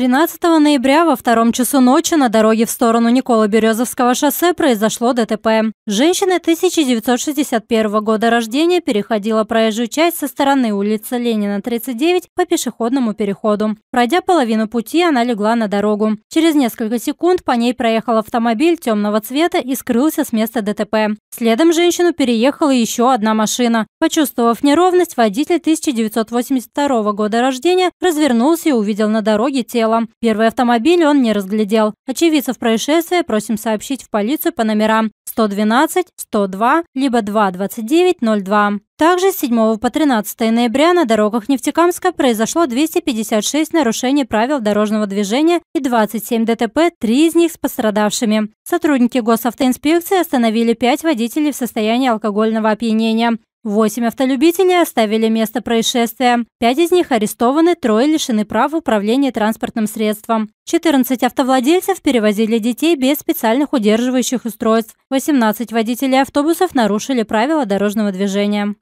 13 ноября во втором часу ночи на дороге в сторону Никола-Березовского шоссе произошло ДТП. Женщина 1961 года рождения переходила проезжую часть со стороны улицы Ленина, 39 по пешеходному переходу. Пройдя половину пути, она легла на дорогу. Через несколько секунд по ней проехал автомобиль темного цвета и скрылся с места ДТП. Следом женщину переехала еще одна машина. Почувствовав неровность, водитель 1982 года рождения развернулся и увидел на дороге тело телом. Первый автомобиль он не разглядел. Очевидцев происшествия просим сообщить в полицию по номерам 112, 102, либо 22902. Также с 7 по 13 ноября на дорогах Нефтекамска произошло 256 нарушений правил дорожного движения и 27 ДТП, три из них с пострадавшими. Сотрудники госавтоинспекции остановили 5 водителей в состоянии алкогольного опьянения. Восемь автолюбителей оставили место происшествия. Пять из них арестованы, трое лишены прав управления транспортным средством. 14 автовладельцев перевозили детей без специальных удерживающих устройств. 18 водителей автобусов нарушили правила дорожного движения.